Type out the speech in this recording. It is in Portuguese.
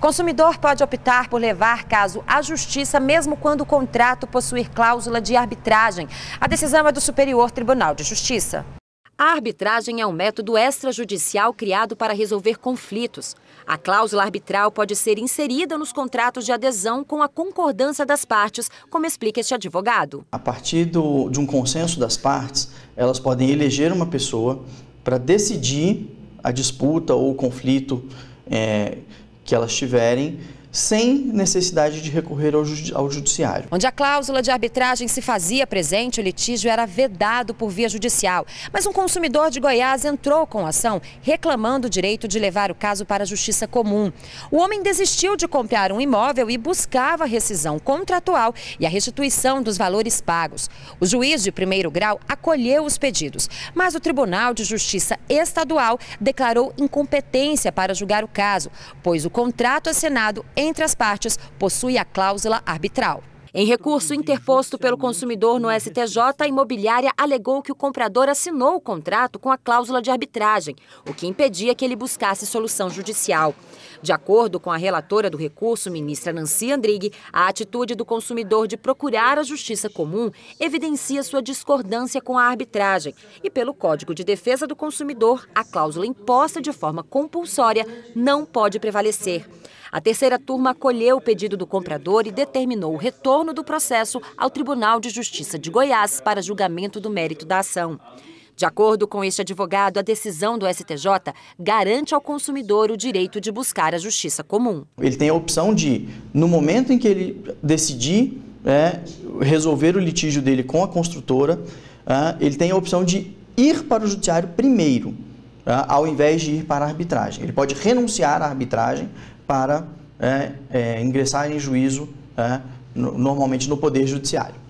Consumidor pode optar por levar caso à justiça, mesmo quando o contrato possuir cláusula de arbitragem. A decisão é do Superior Tribunal de Justiça. A arbitragem é um método extrajudicial criado para resolver conflitos. A cláusula arbitral pode ser inserida nos contratos de adesão com a concordância das partes, como explica este advogado. A partir do, de um consenso das partes, elas podem eleger uma pessoa para decidir a disputa ou o conflito é, que elas tiverem sem necessidade de recorrer ao, judi ao, judiciário. Onde a cláusula de arbitragem se fazia presente, o litígio era vedado por via judicial. Mas um consumidor de Goiás entrou com ação reclamando o direito de levar o caso para a justiça comum. O homem desistiu de comprar um imóvel e buscava rescisão contratual e a restituição dos valores pagos. O juiz de primeiro grau acolheu os pedidos, mas o Tribunal de Justiça Estadual declarou incompetência para julgar o caso, pois o contrato assinado entre as partes possui a cláusula arbitral. Em recurso interposto pelo consumidor no STJ, a imobiliária alegou que o comprador assinou o contrato com a cláusula de arbitragem, o que impedia que ele buscasse solução judicial. De acordo com a relatora do recurso, ministra Nancy Andrighi, a atitude do consumidor de procurar a justiça comum evidencia sua discordância com a arbitragem e, pelo Código de Defesa do Consumidor, a cláusula imposta de forma compulsória não pode prevalecer. A terceira turma acolheu o pedido do comprador e determinou o retorno do processo ao Tribunal de Justiça de Goiás para julgamento do mérito da ação. De acordo com este advogado, a decisão do STJ garante ao consumidor o direito de buscar a justiça comum. Ele tem a opção de, no momento em que ele decidir é, resolver o litígio dele com a construtora, é, ele tem a opção de ir para o judiciário primeiro. Tá? ao invés de ir para a arbitragem. Ele pode renunciar à arbitragem para é, é, ingressar em juízo é, no, normalmente no Poder Judiciário.